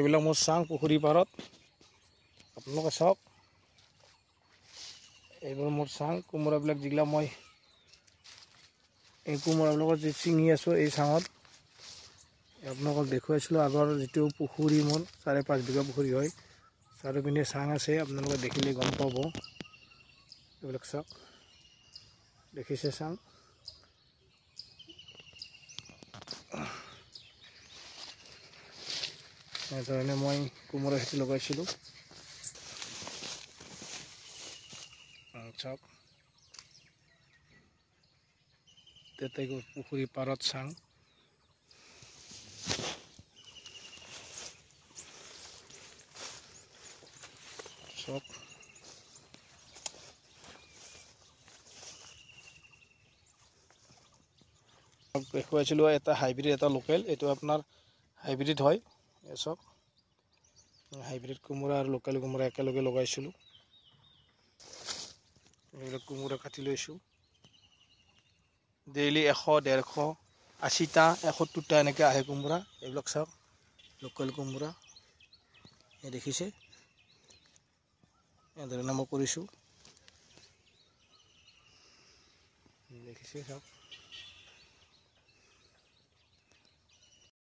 এইবিলাক মোৰ চাং পুখুৰী পাৰত আপোনালোকে চাওক এইবোৰ মোৰ চাং কোমোৰাবিলাক যিগিলা মই এই কোমোৰাবিলাকত যি চিঙি আছোঁ এই চাঙত আপোনালোকক দেখুৱাইছিলোঁ আগৰ যিটো পুখুৰী মোৰ চাৰে পাঁচ বিঘা পুখুৰী হয় চাৰিওপিনে চাং আছে আপোনালোকে দেখিলে গম পাব এইবিলাক চাওক দেখিছে চাং এনেধৰণে মই কোমোৰা খেতি লগাইছিলোঁ চাওক তেতেগুৰ পুখুৰী পাৰত চাং চাওক দেখুৱাইছিলোঁ এটা হাইব্ৰিড এটা লোকেল এইটো আপোনাৰ হাইব্ৰিড হয় চাওক হাইব্ৰিড কোমোৰা আৰু লোকেল কোমোৰা একেলগে লগাইছিলোঁ এইবিলাক কোমোৰা কাটি লৈছোঁ ডেইলি এশ ডেৰশ আশীটা এশ দুটা এনেকৈ আহে কোমোৰা এইবিলাক চাওক লোকেল কোমোৰা এই দেখিছে এনেধৰণে মই কৰিছোঁ দেখিছে চাওক